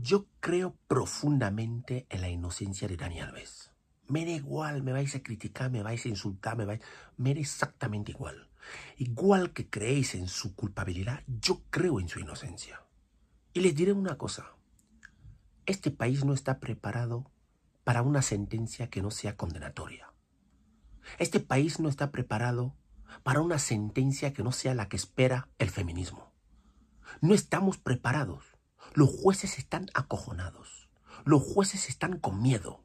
Yo creo profundamente en la inocencia de Daniel Alves. Me da igual, me vais a criticar, me vais a insultar, me vais... Me da exactamente igual. Igual que creéis en su culpabilidad, yo creo en su inocencia. Y les diré una cosa. Este país no está preparado para una sentencia que no sea condenatoria. Este país no está preparado para una sentencia que no sea la que espera el feminismo. No estamos preparados. Los jueces están acojonados. Los jueces están con miedo.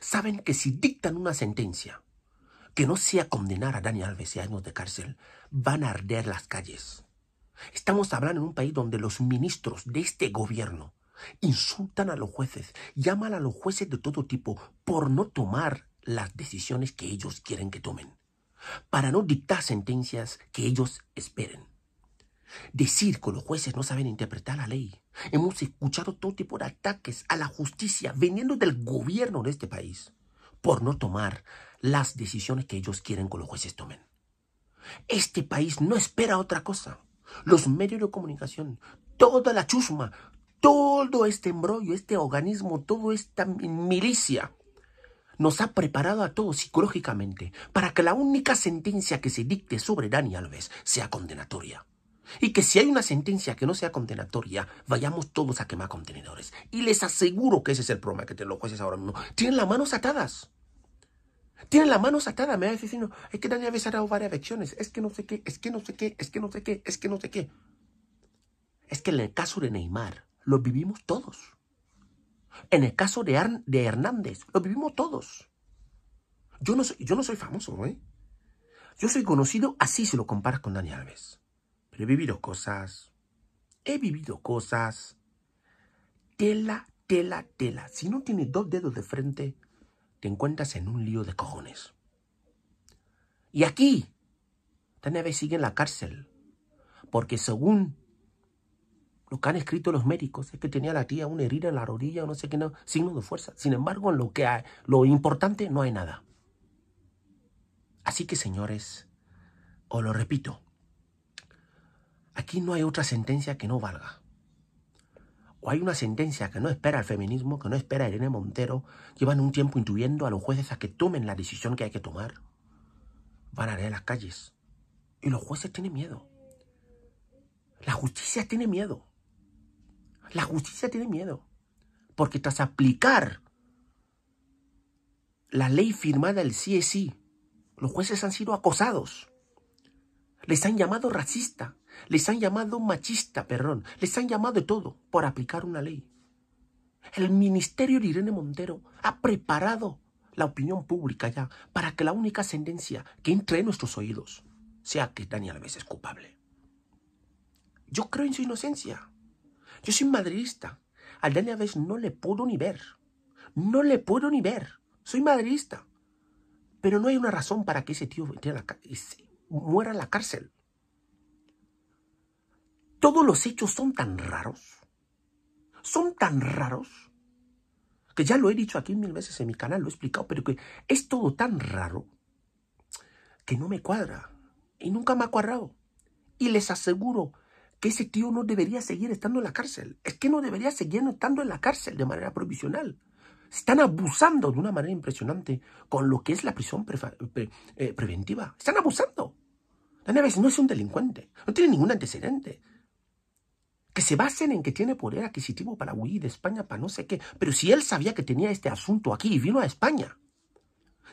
Saben que si dictan una sentencia que no sea condenar a Daniel Alves a años de cárcel, van a arder las calles. Estamos hablando en un país donde los ministros de este gobierno insultan a los jueces, llaman a los jueces de todo tipo por no tomar las decisiones que ellos quieren que tomen, para no dictar sentencias que ellos esperen. Decir que los jueces no saben interpretar la ley. Hemos escuchado todo tipo de ataques a la justicia viniendo del gobierno de este país por no tomar las decisiones que ellos quieren que los jueces tomen. Este país no espera otra cosa. Los medios de comunicación, toda la chusma, todo este embrollo, este organismo, toda esta milicia nos ha preparado a todos psicológicamente para que la única sentencia que se dicte sobre Dani Alves sea condenatoria. Y que si hay una sentencia que no sea condenatoria, vayamos todos a quemar contenedores. Y les aseguro que ese es el problema que te lo jueces ahora mismo. Tienen las manos atadas. Tienen las manos atadas. Me van a decir, es que Daniel ha dado varias lecciones. Es que no sé qué, es que no sé qué, es que no sé qué, es que no sé qué. Es que en el caso de Neymar, lo vivimos todos. En el caso de, de Hernández, lo vivimos todos. Yo no soy, yo no soy famoso, ¿eh? Yo soy conocido así si lo comparas con Daniel Alves he vivido cosas. He vivido cosas. Tela, tela, tela. Si no tienes dos dedos de frente, te encuentras en un lío de cojones. Y aquí, neve sigue en la cárcel. Porque según lo que han escrito los médicos es que tenía la tía una herida en la rodilla o no sé qué, no, signo de fuerza. Sin embargo, en lo, que lo importante no hay nada. Así que, señores, os lo repito, Aquí no hay otra sentencia que no valga. O hay una sentencia que no espera el feminismo, que no espera Irene Montero, llevan un tiempo intuyendo a los jueces a que tomen la decisión que hay que tomar. Van a las calles. Y los jueces tienen miedo. La justicia tiene miedo. La justicia tiene miedo. Porque tras aplicar la ley firmada el sí sí, los jueces han sido acosados. Les han llamado racista, les han llamado machista, perdón. Les han llamado de todo por aplicar una ley. El ministerio de Irene Montero ha preparado la opinión pública ya para que la única sentencia que entre en nuestros oídos sea que Daniel Alves es culpable. Yo creo en su inocencia. Yo soy madridista. Al Daniel Alves no le puedo ni ver. No le puedo ni ver. Soy madridista. Pero no hay una razón para que ese tío muera en la cárcel todos los hechos son tan raros, son tan raros, que ya lo he dicho aquí mil veces en mi canal, lo he explicado, pero que es todo tan raro que no me cuadra y nunca me ha cuadrado. Y les aseguro que ese tío no debería seguir estando en la cárcel. Es que no debería seguir estando en la cárcel de manera provisional. Están abusando de una manera impresionante con lo que es la prisión eh, preventiva. Están abusando. Daniel no es un delincuente, no tiene ningún antecedente que se basen en que tiene poder adquisitivo para huir de España, para no sé qué. Pero si él sabía que tenía este asunto aquí y vino a España.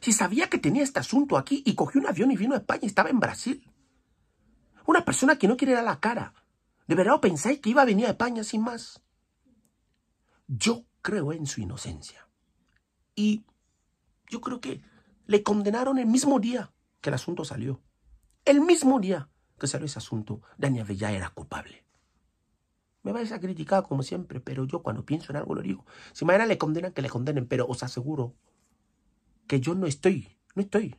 Si sabía que tenía este asunto aquí y cogió un avión y vino a España y estaba en Brasil. Una persona que no quiere dar la cara. ¿De verdad pensáis que iba a venir a España sin más? Yo creo en su inocencia. Y yo creo que le condenaron el mismo día que el asunto salió. El mismo día que salió ese asunto, Daniel Villa era culpable. Me va a criticar como siempre, pero yo cuando pienso en algo lo digo. Si mañana le condenan, que le condenen, pero os aseguro que yo no estoy, no estoy.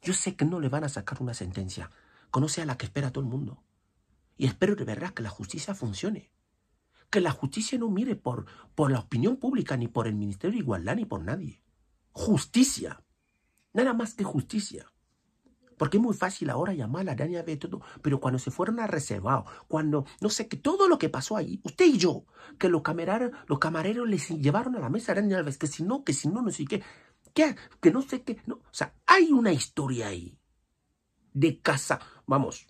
Yo sé que no le van a sacar una sentencia, Conoce a la que espera todo el mundo. Y espero de verdad que la justicia funcione. Que la justicia no mire por, por la opinión pública, ni por el Ministerio de Igualdad, ni por nadie. Justicia. Nada más que justicia. Porque es muy fácil ahora llamar a Daniel Alves, todo, pero cuando se fueron a reservado, cuando, no sé, qué, todo lo que pasó ahí, usted y yo, que los camareros, los camareros les llevaron a la mesa a Daniel Alves, que si no, que si no, no sé qué, que, no sé qué, no, o sea, hay una historia ahí de casa, vamos,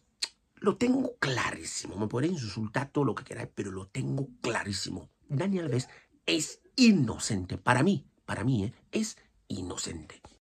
lo tengo clarísimo, me pueden insultar todo lo que queráis, pero lo tengo clarísimo. Daniel Alves es inocente, para mí, para mí, ¿eh? es inocente.